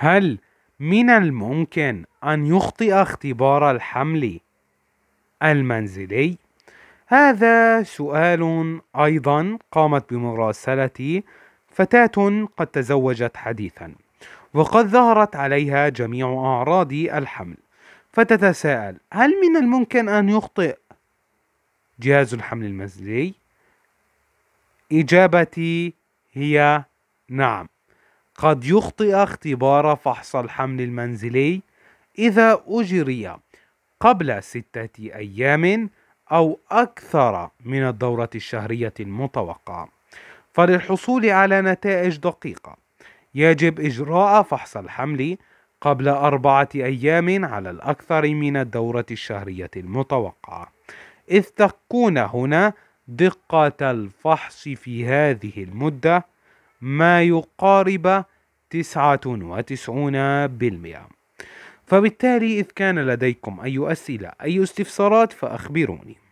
هل من الممكن أن يخطئ اختبار الحمل المنزلي؟ هذا سؤال أيضا قامت بمراسلتي فتاة قد تزوجت حديثا وقد ظهرت عليها جميع أعراض الحمل فتتساءل هل من الممكن أن يخطئ جهاز الحمل المنزلي؟ إجابتي هي نعم قد يخطئ اختبار فحص الحمل المنزلي إذا أجري قبل ستة أيام أو أكثر من الدورة الشهرية المتوقعة فللحصول على نتائج دقيقة يجب إجراء فحص الحمل قبل أربعة أيام على الأكثر من الدورة الشهرية المتوقعة إذ تكون هنا دقة الفحص في هذه المدة ما يقارب 99% فبالتالي إذ كان لديكم أي أسئلة أي استفسارات فأخبروني